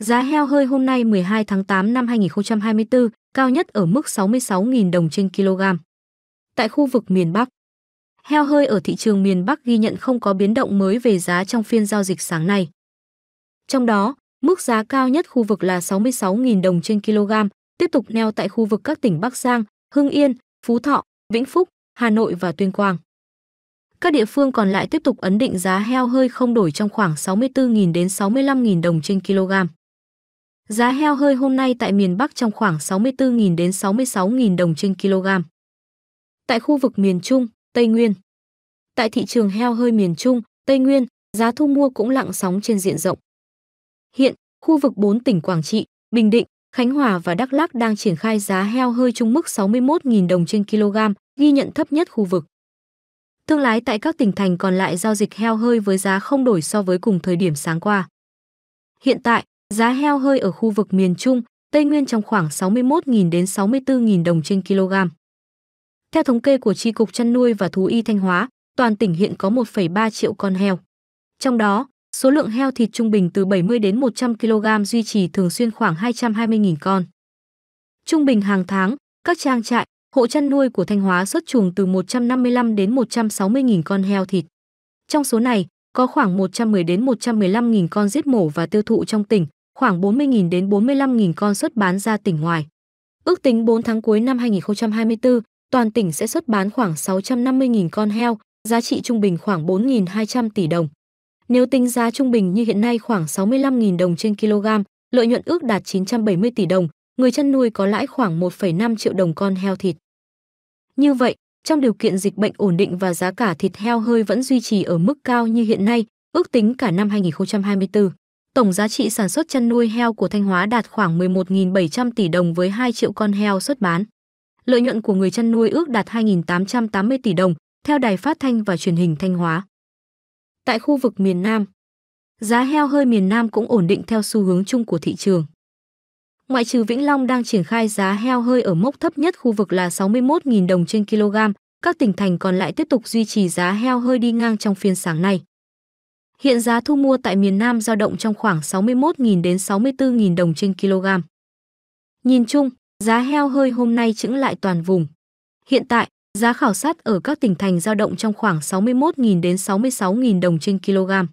Giá heo hơi hôm nay 12 tháng 8 năm 2024 cao nhất ở mức 66.000 đồng trên kg. Tại khu vực miền Bắc, heo hơi ở thị trường miền Bắc ghi nhận không có biến động mới về giá trong phiên giao dịch sáng nay. Trong đó, mức giá cao nhất khu vực là 66.000 đồng trên kg, tiếp tục neo tại khu vực các tỉnh Bắc Giang, Hưng Yên, Phú Thọ, Vĩnh Phúc, Hà Nội và Tuyên Quang. Các địa phương còn lại tiếp tục ấn định giá heo hơi không đổi trong khoảng 64.000 đến 65.000 đồng trên kg. Giá heo hơi hôm nay tại miền Bắc trong khoảng 64.000 đến 66.000 đồng trên kg. Tại khu vực miền Trung, Tây Nguyên. Tại thị trường heo hơi miền Trung, Tây Nguyên, giá thu mua cũng lặng sóng trên diện rộng. Hiện, khu vực 4 tỉnh Quảng Trị, Bình Định, Khánh Hòa và Đắk Lắk đang triển khai giá heo hơi trung mức 61.000 đồng trên kg, ghi nhận thấp nhất khu vực. Thương lái tại các tỉnh thành còn lại giao dịch heo hơi với giá không đổi so với cùng thời điểm sáng qua. Hiện tại, Giá heo hơi ở khu vực miền Trung, Tây Nguyên trong khoảng 61.000 đến 64.000 đồng trên kg. Theo thống kê của Tri Cục Chăn nuôi và Thú y Thanh Hóa, toàn tỉnh hiện có 1,3 triệu con heo. Trong đó, số lượng heo thịt trung bình từ 70 đến 100 kg duy trì thường xuyên khoảng 220.000 con. Trung bình hàng tháng, các trang trại, hộ chăn nuôi của Thanh Hóa xuất chuồng từ 155 đến 160.000 con heo thịt. Trong số này, có khoảng 110 đến 115.000 con giết mổ và tiêu thụ trong tỉnh, khoảng 40.000 đến 45.000 con xuất bán ra tỉnh ngoài. Ước tính 4 tháng cuối năm 2024, toàn tỉnh sẽ xuất bán khoảng 650.000 con heo, giá trị trung bình khoảng 4.200 tỷ đồng. Nếu tính giá trung bình như hiện nay khoảng 65.000 đồng trên kg, lợi nhuận ước đạt 970 tỷ đồng, người chăn nuôi có lãi khoảng 1,5 triệu đồng con heo thịt. Như vậy, trong điều kiện dịch bệnh ổn định và giá cả thịt heo hơi vẫn duy trì ở mức cao như hiện nay, ước tính cả năm 2024. Tổng giá trị sản xuất chăn nuôi heo của Thanh Hóa đạt khoảng 11.700 tỷ đồng với 2 triệu con heo xuất bán. Lợi nhuận của người chăn nuôi ước đạt 2.880 tỷ đồng, theo Đài Phát thanh và Truyền hình Thanh Hóa. Tại khu vực miền Nam, giá heo hơi miền Nam cũng ổn định theo xu hướng chung của thị trường. Ngoại trừ Vĩnh Long đang triển khai giá heo hơi ở mốc thấp nhất khu vực là 61.000 đồng trên kg, các tỉnh thành còn lại tiếp tục duy trì giá heo hơi đi ngang trong phiên sáng nay. Hiện giá thu mua tại miền Nam dao động trong khoảng 61.000 đến 64.000 đồng trên kg. Nhìn chung, giá heo hơi hôm nay chững lại toàn vùng. Hiện tại, giá khảo sát ở các tỉnh thành dao động trong khoảng 61.000 đến 66.000 đồng trên kg.